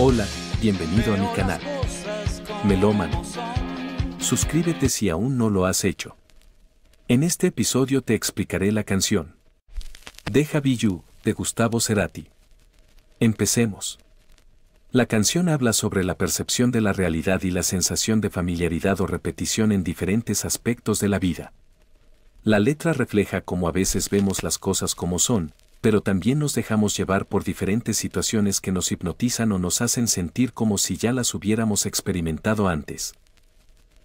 Hola, bienvenido a mi canal. Melómano. Suscríbete si aún no lo has hecho. En este episodio te explicaré la canción. Deja you, de Gustavo Cerati. Empecemos. La canción habla sobre la percepción de la realidad y la sensación de familiaridad o repetición en diferentes aspectos de la vida. La letra refleja cómo a veces vemos las cosas como son, pero también nos dejamos llevar por diferentes situaciones que nos hipnotizan o nos hacen sentir como si ya las hubiéramos experimentado antes.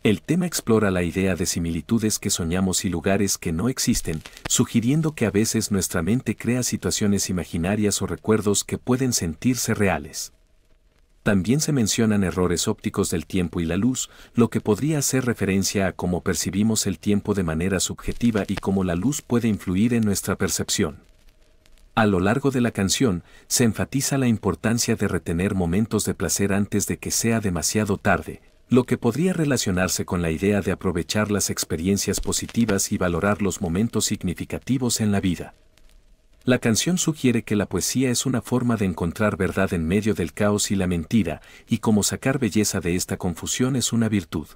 El tema explora la idea de similitudes que soñamos y lugares que no existen, sugiriendo que a veces nuestra mente crea situaciones imaginarias o recuerdos que pueden sentirse reales. También se mencionan errores ópticos del tiempo y la luz, lo que podría hacer referencia a cómo percibimos el tiempo de manera subjetiva y cómo la luz puede influir en nuestra percepción. A lo largo de la canción, se enfatiza la importancia de retener momentos de placer antes de que sea demasiado tarde, lo que podría relacionarse con la idea de aprovechar las experiencias positivas y valorar los momentos significativos en la vida. La canción sugiere que la poesía es una forma de encontrar verdad en medio del caos y la mentira, y como sacar belleza de esta confusión es una virtud.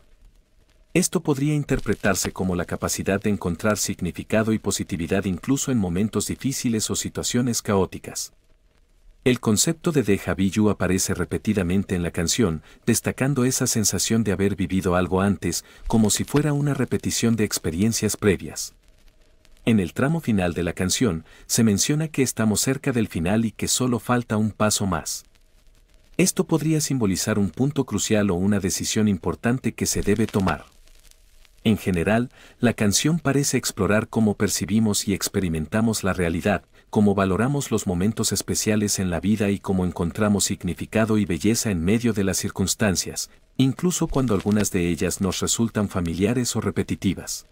Esto podría interpretarse como la capacidad de encontrar significado y positividad incluso en momentos difíciles o situaciones caóticas. El concepto de Deja Vu aparece repetidamente en la canción, destacando esa sensación de haber vivido algo antes, como si fuera una repetición de experiencias previas. En el tramo final de la canción, se menciona que estamos cerca del final y que solo falta un paso más. Esto podría simbolizar un punto crucial o una decisión importante que se debe tomar. En general, la canción parece explorar cómo percibimos y experimentamos la realidad, cómo valoramos los momentos especiales en la vida y cómo encontramos significado y belleza en medio de las circunstancias, incluso cuando algunas de ellas nos resultan familiares o repetitivas.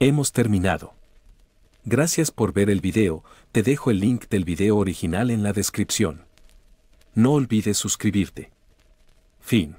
Hemos terminado. Gracias por ver el video, te dejo el link del video original en la descripción. No olvides suscribirte. Fin.